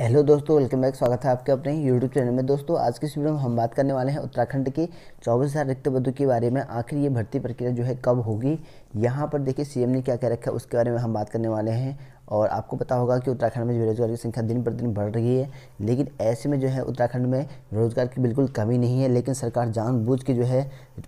hello दोस्तों welcome back स्वागत है आपके अपने यूट्यूब चैनल में दोस्तों आज की इस वीडियो में हम बात करने वाले हैं उत्तराखंड की चौबीस हज़ार रिक्त पदों के बारे में आखिर ये भर्ती प्रक्रिया जो है कब होगी यहाँ पर देखिए सीएम ने क्या कह रखा है उसके बारे में हम बात करने वाले हैं और आपको पता होगा कि उत्तराखंड में बेरोजगार की संख्या दिन पर दिन बढ़ रही है लेकिन ऐसे में जो है उत्तराखंड में रोज़गार की बिल्कुल कमी नहीं है लेकिन सरकार जानबूझ के जो है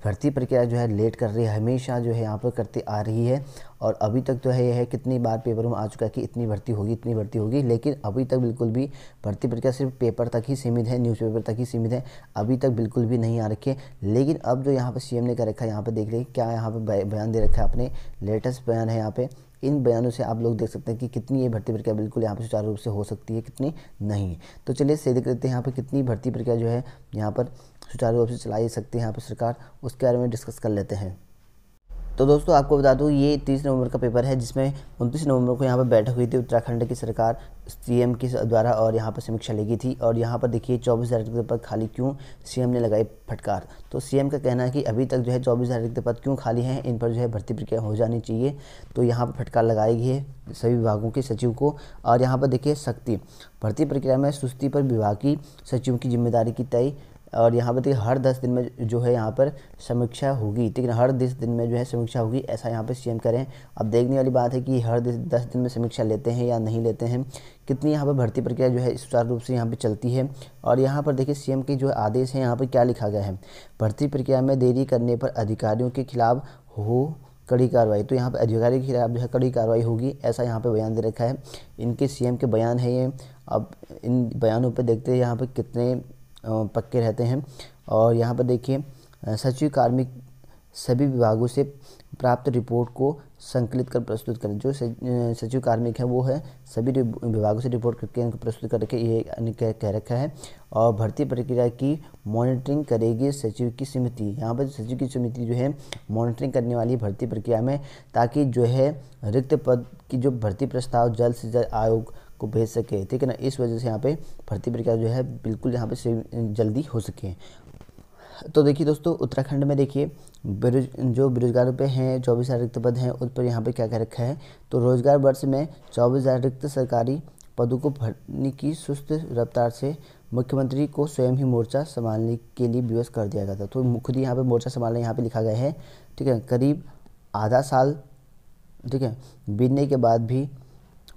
भर्ती प्रक्रिया जो है लेट कर रही है हमेशा जो है यहाँ पर करती आ रही है और अभी तक जो तो है यह है कितनी बार पेपर में आ चुका है कि इतनी भर्ती होगी इतनी भर्ती होगी लेकिन अभी तक बिल्कुल भी भर्ती प्रक्रिया सिर्फ पेपर तक ही सीमित है न्यूज़पेपर तक ही सीमित है अभी तक बिल्कुल भी नहीं आ रखी है लेकिन अब जो यहाँ पर सीएम ने कर रखा है यहाँ पर देख रहे क्या यहाँ पर बयान दे रखा है अपने लेटेस्ट बयान है यहाँ पर इन बयानों से आप लोग देख सकते हैं कि कितनी ये भर्ती प्रक्रिया बिल्कुल यहाँ पर सुचारू रूप से हो सकती है कितनी नहीं तो चलिए से देख लेते हैं यहाँ पर कितनी भर्ती प्रक्रिया जो है यहाँ पर सुचारू रूप से चलाई सकती है यहाँ पर सरकार उसके बारे में डिस्कस कर लेते हैं तो दोस्तों आपको बता दूँ ये तीस नवंबर का पेपर है जिसमें उनतीस नवंबर को यहाँ पर बैठक हुई थी उत्तराखंड की सरकार सीएम के द्वारा और यहाँ पर समीक्षा लेगी थी और यहाँ पर देखिए चौबीस हज़ार रिक्त पद खाली क्यों सीएम ने लगाई फटकार तो सीएम का कहना है कि अभी तक जो है चौबीस हज़ार रिक्त पद क्यों खाली हैं इन पर जो है भर्ती प्रक्रिया हो जानी चाहिए तो यहाँ पर फटकार लगाई गई है सभी विभागों के सचिव को और यहाँ पर देखिए सख्ती भर्ती प्रक्रिया में सुस्ती पर विभाग की सचिव की जिम्मेदारी की तय और यहाँ पर देखिए तो हर दस दिन में जो है यहाँ पर समीक्षा होगी ठीक है हर दस दिन में जो है समीक्षा होगी ऐसा यहाँ पर सीएम करें अब देखने वाली बात है कि हर दस दिन में समीक्षा लेते हैं या नहीं लेते हैं कितनी यहाँ पर भर्ती प्रक्रिया जो है सुचारू रूप से यहाँ पर चलती है और यहाँ पर देखिए सीएम के जो आदेश हैं यहाँ पर क्या लिखा गया है भर्ती प्रक्रिया में देरी करने पर अधिकारियों के खिलाफ हो कड़ी कार्रवाई तो यहाँ पर अधिकारी के खिलाफ जो है कड़ी कार्रवाई होगी ऐसा यहाँ पर बयान दे रखा है इनके सी के बयान है ये अब इन बयानों पर देखते हैं यहाँ पर कितने पक्के रहते हैं और यहाँ पर देखिए सचिव कार्मिक सभी विभागों से प्राप्त रिपोर्ट को संकलित कर प्रस्तुत करें जो सचिव कार्मिक है वो है सभी विभागों से रिपोर्ट करके इनको प्रस्तुत करके ये कह, कह रखा है और भर्ती प्रक्रिया की मॉनिटरिंग करेगी सचिव की समिति यहाँ पर सचिव की समिति जो है मॉनिटरिंग करने वाली भर्ती प्रक्रिया में ताकि जो है रिक्त पद की जो भर्ती प्रस्ताव जल्द से जल्द आयोग को भेज सके ठीक है ना इस वजह से यहाँ पे भर्ती प्रक्रिया जो है बिल्कुल यहाँ पे जल्दी हो सके तो देखिए दोस्तों उत्तराखंड में देखिए बेरोज जो बेरोजगारों पे हैं चौबीस हज़ार रिक्त पद हैं उस पर यहाँ पे क्या कह रखा है तो रोजगार वर्ष में चौबीस हज़ार रिक्त सरकारी पदों को भरने की सुस्त रफ्तार से मुख्यमंत्री को स्वयं ही मोर्चा संभालने के लिए विवश कर दिया गया था तो खुद ही यहाँ पर मोर्चा संभालना यहाँ पर लिखा गया है ठीक है करीब आधा साल ठीक है बीतने के बाद भी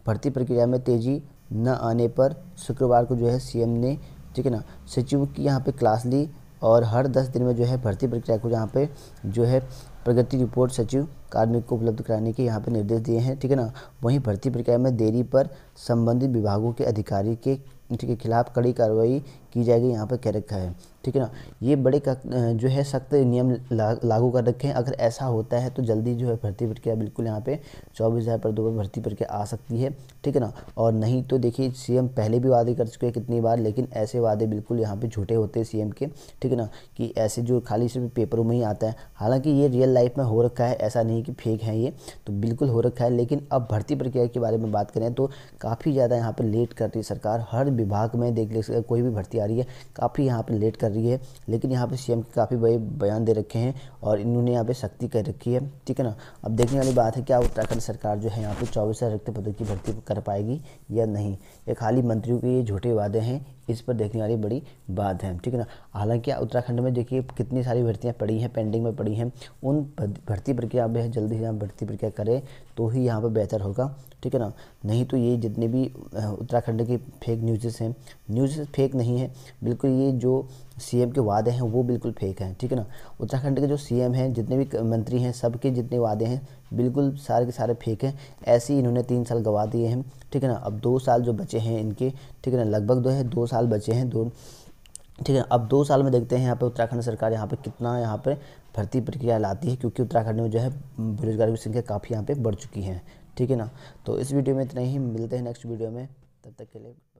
भर्ती प्रक्रिया में तेज़ी न आने पर शुक्रवार को जो है सीएम ने ठीक है ना सचिव की यहाँ पे क्लास ली और हर दस दिन में जो है भर्ती प्रक्रिया को यहाँ पे जो है प्रगति रिपोर्ट सचिव कार्मिक को उपलब्ध कराने के यहाँ पे निर्देश दिए हैं ठीक है ना वहीं भर्ती प्रक्रिया में देरी पर संबंधित विभागों के अधिकारी के इनके खिलाफ कड़ी कार्रवाई की जाएगी यहाँ पर कह रखा है ठीक है ना ये बड़े का जो है सख्त नियम ला, लागू कर रखे हैं अगर ऐसा होता है तो जल्दी जो है भर्ती प्रक्रिया बिल्कुल यहाँ पे चौबीस हज़ार पर पर भर्ती प्रक्रिया आ सकती है ठीक है ना और नहीं तो देखिए सीएम पहले भी वादे कर चुके हैं कितनी बार लेकिन ऐसे वादे बिल्कुल यहाँ पे झूठे होते हैं सीएम के ठीक है ना कि ऐसे जो खाली सिर्फ पेपरों में ही आता है हालांकि ये रियल लाइफ में हो रखा है ऐसा नहीं कि फेक है ये तो बिल्कुल हो रखा है लेकिन अब भर्ती प्रक्रिया के बारे में बात करें तो काफ़ी ज़्यादा यहाँ पर लेट कर रही सरकार हर विभाग में देख ले कोई भी भर्ती आ रही है काफ़ी यहाँ पर लेट कर रही है लेकिन यहाँ पर सीएम के काफ़ी बड़े बयान दे रखे हैं और इन्होंने यहाँ पे सख्ती कर रखी है ठीक है ना अब देखने वाली बात है क्या उत्तराखंड सरकार जो है यहाँ पर चौबीस हजार रिक्त पदों की भर्ती कर पाएगी या नहीं ये खाली मंत्रियों के ये झूठे वादे हैं इस पर देखने वाली बड़ी बात है ठीक है ना हालांकि उत्तराखंड में देखिए कितनी सारी भर्तियाँ पड़ी हैं पेंडिंग में पड़ी हैं उन भर्ती प्रक्रिया में जल्दी से यहाँ भर्ती प्रक्रिया करें तो ही यहाँ पर बेहतर होगा ठीक है ना नहीं तो ये जितने भी उत्तराखंड के फेक न्यूज़ेस हैं न्यूज़ेस फेक नहीं है बिल्कुल ये जो सीएम के वादे हैं वो बिल्कुल फेक हैं ठीक है ना उत्तराखंड के जो सीएम हैं जितने भी मंत्री हैं सबके जितने वादे हैं बिल्कुल सारे के सारे फेक हैं ऐसे ही इन्होंने तीन साल गवा दिए हैं ठीक है ना अब दो साल जो बचे हैं इनके ठीक है ना लगभग दो है दो साल बचे हैं दो ठीक है अब दो साल में देखते हैं यहाँ पर उत्तराखंड सरकार यहाँ पर कितना यहाँ पर भर्ती प्रक्रिया लाती है क्योंकि उत्तराखंड में जो है बेरोजगारी की संख्या काफ़ी यहाँ पे बढ़ चुकी है ठीक है ना तो इस वीडियो में इतना ही मिलते हैं नेक्स्ट वीडियो में तब तक के लिए